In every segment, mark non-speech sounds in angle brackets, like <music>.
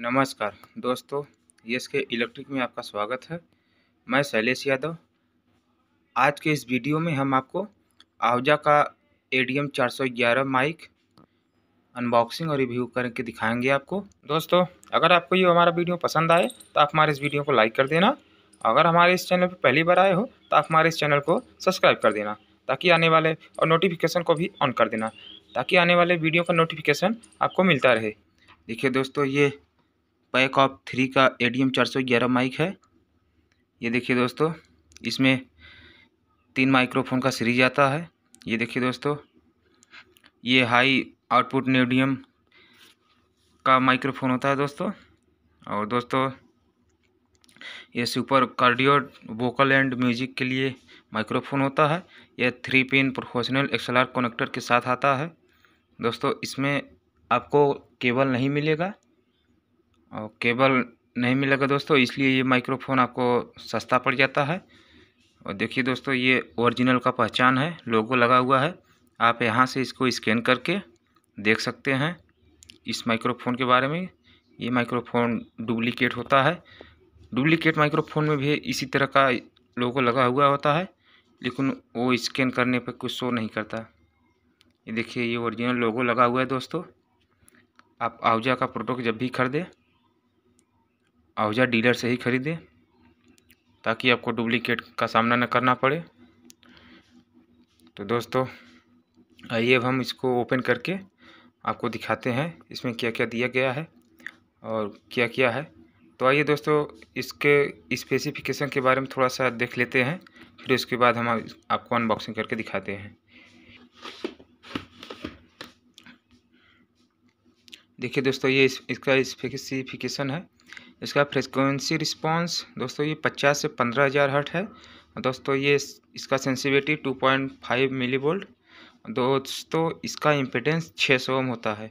नमस्कार दोस्तों यस के इलेक्ट्रिक में आपका स्वागत है मैं शैलेश यादव आज के इस वीडियो में हम आपको आहजा का ए डी एम चार सौ ग्यारह माइक अनबॉक्सिंग और रिव्यू करके दिखाएंगे आपको दोस्तों अगर आपको ये हमारा वीडियो पसंद आए तो आप हमारे इस वीडियो को लाइक कर देना अगर हमारे इस चैनल पर पहली बार आए हो तो आप हमारे इस चैनल को सब्सक्राइब कर देना ताकि आने वाले और नोटिफिकेशन को भी ऑन कर देना ताकि आने वाले वीडियो का नोटिफिकेशन आपको मिलता रहे देखिए दोस्तों ये पैक ऑफ थ्री का ए डी एम चार सौ ग्यारह माइक है ये देखिए दोस्तों इसमें तीन माइक्रोफोन का सीरीज आता है ये देखिए दोस्तों ये हाई आउटपुट नेडियम का माइक्रोफोन होता है दोस्तों और दोस्तों ये super cardioid vocal and music के लिए माइक्रोफोन होता है यह three pin professional XLR connector के साथ आता है दोस्तों इसमें आपको केबल नहीं मिलेगा और केबल नहीं मिलेगा दोस्तों इसलिए ये माइक्रोफोन आपको सस्ता पड़ जाता है और देखिए दोस्तों ये ओरिजिनल का पहचान है लोगो लगा हुआ है आप यहाँ से इसको स्कैन करके देख सकते हैं इस माइक्रोफोन के बारे में ये माइक्रोफोन डुप्लीकेट होता है डुप्लीकेट माइक्रोफोन में भी इसी तरह का लोगो लगा हुआ होता है लेकिन वो स्कैन करने पर कुछ शो नहीं करता ये देखिए ये ओरिजिनल लोगो लगा हुआ है दोस्तों आप आउजा का प्रोडक्ट जब भी खरीदें आहूजा डीलर से ही ख़रीदें ताकि आपको डुप्लीकेट का सामना न करना पड़े तो दोस्तों आइए अब हम इसको ओपन करके आपको दिखाते हैं इसमें क्या क्या दिया गया है और क्या क्या है तो आइए दोस्तों इसके स्पेसिफिकेशन के बारे में थोड़ा सा देख लेते हैं फिर उसके बाद हम आपको अनबॉक्सिंग करके दिखाते हैं देखिए दोस्तों ये इस, इसका स्पेसिफिकेशन है इसका फ्रिक्वेंसी रिस्पांस दोस्तों ये पचास से पंद्रह हज़ार हर्ट है दोस्तों ये इसका sensitivity two point five milli volt दोस्तों इसका इम्पिटेंस छः सौ ओम होता है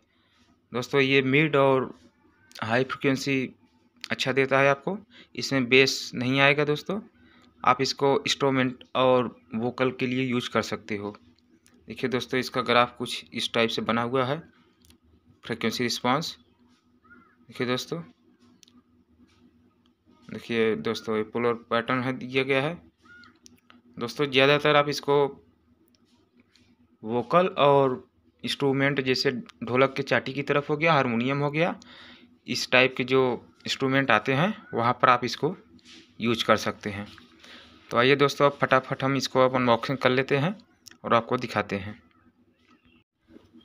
दोस्तों ये मिड और हाई फ्रिक्वेंसी अच्छा देता है आपको इसमें बेस नहीं आएगा दोस्तों आप इसको इंस्ट्रोमेंट और वोकल के लिए यूज कर सकते हो देखिए दोस्तों इसका ग्राफ कुछ इस टाइप से बना हुआ है फ्रिक्वेंसी रिस्पांस देखिए दोस्तों देखिए दोस्तों ये पोलर पैटर्न है दिया गया है दोस्तों ज़्यादातर आप इसको वोकल और इंस्ट्रूमेंट जैसे ढोलक के चाटी की तरफ हो गया हारमोनियम हो गया इस टाइप के जो इंस्ट्रूमेंट आते हैं वहाँ पर आप इसको यूज कर सकते हैं तो आइए दोस्तों अब फटाफट हम इसको अब अनबॉक्सिंग कर लेते हैं और आपको दिखाते हैं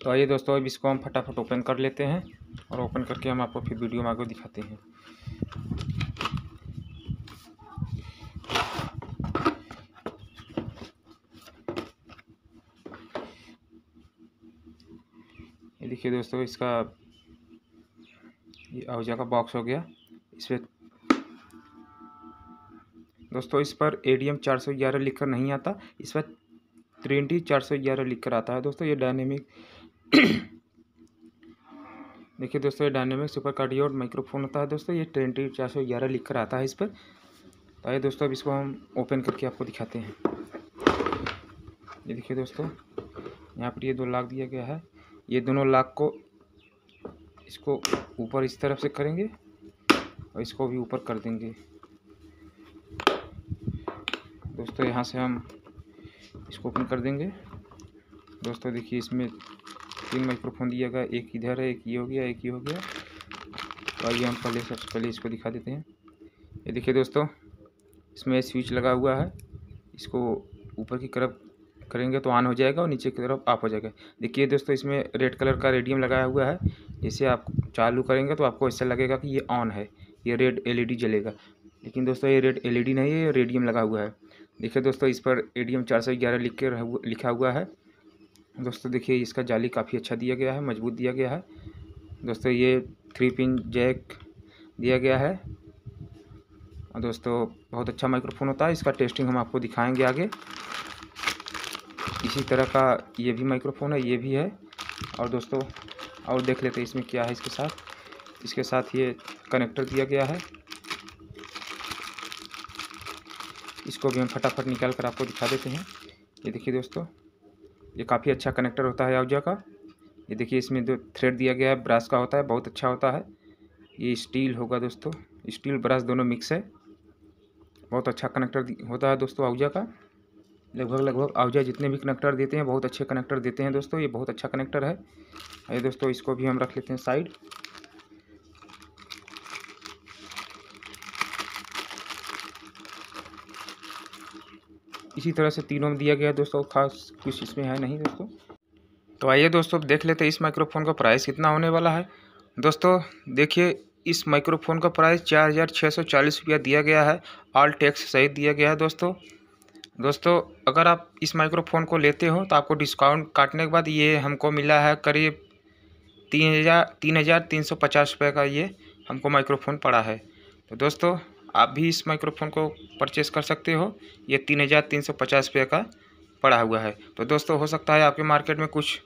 तो आइए दोस्तों अब इसको हम फटाफट ओपन कर लेते हैं और ओपन करके हम आपको फिर वीडियो में आगे दिखाते हैं देखिए दोस्तों इसका ये आहूजा का बॉक्स हो गया इस पर दोस्तों इस पर ए डी एम चार सौ ग्यारह लिख कर नहीं आता इस पर ट्रेंटी चार सौ ग्यारह लिख कर आता है दोस्तों ये डायनेमिक <coughs> देखिए दोस्तों ये डायनेमिक सुपर कार्डियोड माइक्रोफोन होता है दोस्तों ये ट्रेंटी चार सौ ग्यारह लिख कर आता है इस पर तो आइए दोस्तों अब इसको हम ओपन करके आपको दिखाते हैं ये देखिए दोस्तों यहाँ पर ये दो लाख दिया गया है ये दोनों लाख को इसको ऊपर इस तरफ से करेंगे और इसको भी ऊपर कर देंगे दोस्तों यहाँ से हम इसको ओपन कर देंगे दोस्तों देखिए इसमें तीन माइक्रोफोन दिया गया एक इधर है एक ये हो गया एक ये हो गया और तो ये हम पहले सबसे पहले इसको दिखा देते हैं ये देखिए दोस्तों इसमें स्विच लगा हुआ है इसको ऊपर की तरफ करेंगे तो ऑन हो जाएगा और नीचे की तरफ ऑफ हो जाएगा देखिए दोस्तों इसमें रेड कलर का रेडियम लगाया हुआ है जैसे आप चालू करेंगे तो आपको ऐसा लगेगा कि ये ऑन है ये रेड एल जलेगा लेकिन दोस्तों ये रेड एल नहीं है ये रेडियम लगा हुआ है देखिए दोस्तों इस पर एडीएम चार सौ ग्यारह लिख के लिखा हुआ है दोस्तों देखिए इसका जाली काफ़ी अच्छा दिया गया है मजबूत दिया गया है दोस्तों ये थ्री पिन जैक दिया गया है और दोस्तों बहुत अच्छा माइक्रोफोन होता है इसका टेस्टिंग हम आपको दिखाएंगे आगे इसी तरह का ये भी माइक्रोफोन है ये भी है और दोस्तों और देख लेते हैं इसमें क्या है इसके साथ इसके साथ ये कनेक्टर दिया गया है इसको भी हम फटाफट निकाल कर आपको दिखा देते हैं ये देखिए दोस्तों ये काफ़ी अच्छा कनेक्टर होता है आउजा का ये देखिए इसमें जो थ्रेड दिया गया है ब्रास का होता है बहुत अच्छा होता है ये स्टील होगा दोस्तों स्टील ब्रास दोनों मिक्स है बहुत अच्छा कनेक्टर होता है दोस्तों आउजा का लगभग लगभग आवजा जितने भी कनेक्टर देते हैं बहुत अच्छे कनेक्टर देते हैं दोस्तों ये बहुत अच्छा कनेक्टर है ये दोस्तों इसको भी हम रख लेते हैं साइड इसी तरह से तीनों में दिया गया दोस्तों खास कुछ इसमें है नहीं दोस्तों तो आइए दोस्तों देख लेते हैं इस माइक्रोफोन का प्राइस कितना होने वाला है दोस्तों देखिए इस माइक्रोफोन का प्राइस चार हज़ार छः सौ चालीस रुपया दिया गया है ऑल टैक्स सहित दिया गया है दोस्तों दोस्तों अगर आप इस माइक्रोफ़ोन को लेते हो तो आपको डिस्काउंट काटने के बाद ये हमको मिला है करीब तीन हज़ार तीन हज़ार तीन सौ पचास रुपये का ये हमको माइक्रोफ़ोन पड़ा है तो दोस्तों आप भी इस माइक्रोफ़ोन को परचेस कर सकते हो ये तीन हज़ार तीन सौ पचास रुपये का पड़ा हुआ है तो दोस्तों हो सकता है आपके मार्केट में कुछ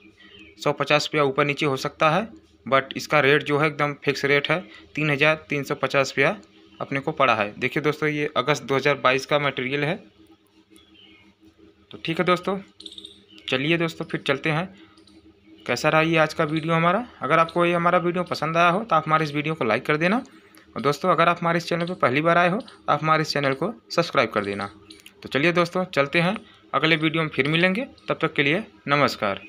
सौ पचास रुपया ऊपर नीचे हो सकता है बट इसका रेट जो है एकदम फिक्स रेट है तीन हज़ार तीन सौ पचास रुपया अपने को पड़ा है देखिए दोस्तों ये अगस्त बाईस का मटेरियल है तो ठीक है दोस्तों चलिए दोस्तों फिर चलते हैं कैसा रहा ये आज का वीडियो हमारा अगर आपको ये हमारा वीडियो पसंद आया हो तो आप हमारे इस वीडियो को लाइक कर देना और दोस्तों अगर आप हमारे इस चैनल पर पहली बार आए हो तो आप हमारे इस चैनल को सब्सक्राइब कर देना तो चलिए दोस्तों चलते हैं अगले वीडियो में फिर मिलेंगे तब तक के लिए नमस्कार